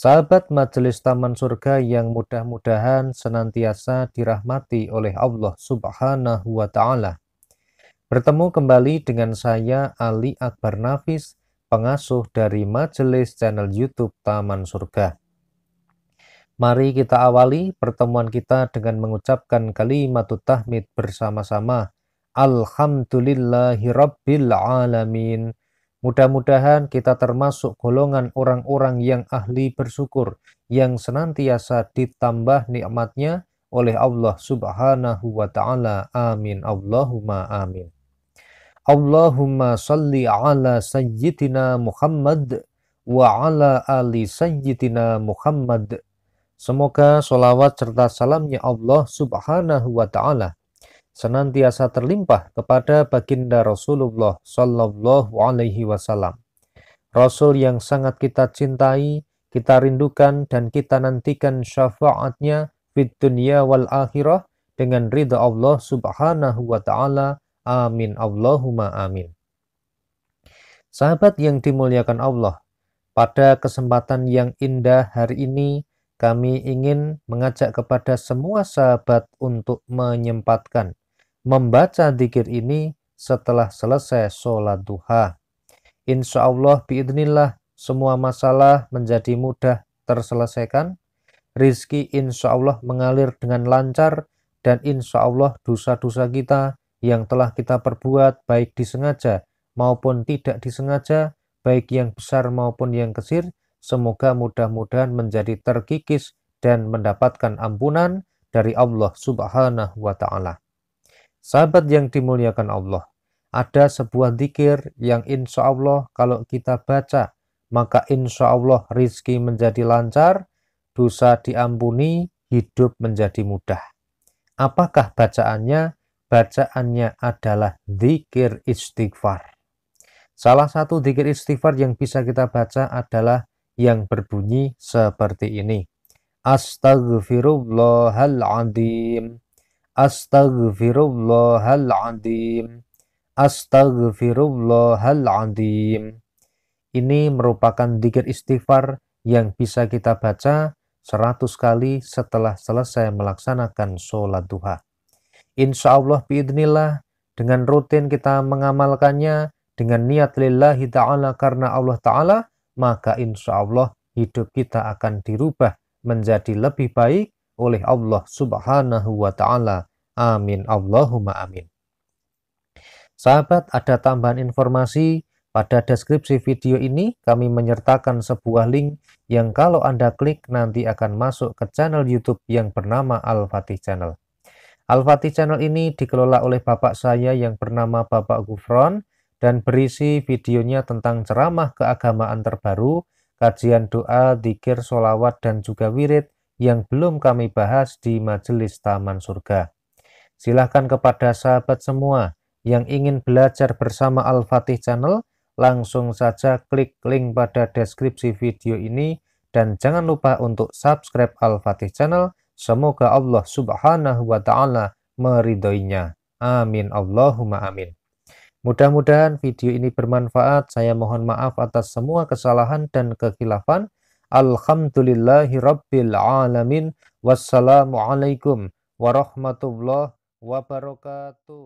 Sahabat Majelis Taman Surga yang mudah-mudahan senantiasa dirahmati oleh Allah Subhanahu wa taala. Bertemu kembali dengan saya Ali Akbar Nafis, pengasuh dari Majelis channel YouTube Taman Surga. Mari kita awali pertemuan kita dengan mengucapkan kalimat tahmid bersama-sama. Alhamdulillahirabbil alamin. Mudah-mudahan kita termasuk golongan orang-orang yang ahli bersyukur, yang senantiasa ditambah nikmatnya oleh Allah subhanahu wa ta'ala. Amin. Allahumma amin. Allahumma salli ala sayyidina Muhammad wa ala ali sayyidina Muhammad. Semoga solawat serta salamnya Allah subhanahu wa ta'ala senantiasa terlimpah kepada baginda Rasulullah Shallallahu Alaihi Wasallam. Rasul yang sangat kita cintai, kita rindukan dan kita nantikan syafaatnya di dunia wal akhirah dengan ridha Allah Subhanahu wa taala. Amin Allahumma amin. Sahabat yang dimuliakan Allah, pada kesempatan yang indah hari ini kami ingin mengajak kepada semua sahabat untuk menyempatkan membaca dikir ini setelah selesai sholat duha. Insya Allah biidnillah semua masalah menjadi mudah terselesaikan. Rizki insya Allah mengalir dengan lancar dan insya Allah dosa-dosa kita yang telah kita perbuat baik disengaja maupun tidak disengaja, baik yang besar maupun yang kecil, semoga mudah-mudahan menjadi terkikis dan mendapatkan ampunan dari Allah Subhanahu wa taala. Sahabat yang dimuliakan Allah, ada sebuah zikir yang insya Allah kalau kita baca, maka insya Allah rizki menjadi lancar, dosa diampuni, hidup menjadi mudah. Apakah bacaannya? Bacaannya adalah zikir istighfar. Salah satu zikir istighfar yang bisa kita baca adalah yang berbunyi seperti ini. Astaghfirullahaladzim. Astaghfirullahaladzim. Astaghfirullahaladzim. Ini merupakan dikir istighfar yang bisa kita baca 100 kali setelah selesai melaksanakan sholat duha. Insya Allah biidnillah, dengan rutin kita mengamalkannya, dengan niat lillahi ta'ala karena Allah ta'ala, maka insya Allah hidup kita akan dirubah menjadi lebih baik oleh Allah subhanahu wa ta'ala. Amin. Allahumma amin. Sahabat, ada tambahan informasi pada deskripsi video ini kami menyertakan sebuah link yang kalau Anda klik nanti akan masuk ke channel YouTube yang bernama Al-Fatih Channel. Al-Fatih Channel ini dikelola oleh bapak saya yang bernama Bapak Gufron dan berisi videonya tentang ceramah keagamaan terbaru, kajian doa, dikir, solawat, dan juga wirid yang belum kami bahas di Majelis Taman Surga. Silahkan kepada sahabat semua yang ingin belajar bersama Al-Fatih Channel, langsung saja klik link pada deskripsi video ini dan jangan lupa untuk subscribe Al-Fatih Channel. Semoga Allah Subhanahu wa taala meridhoinya. Amin Allahumma amin. Mudah-mudahan video ini bermanfaat. Saya mohon maaf atas semua kesalahan dan kekhilafan. Alhamdulillahi Rabbil Alamin. Wassalamualaikum warahmatullahi wabarakatuh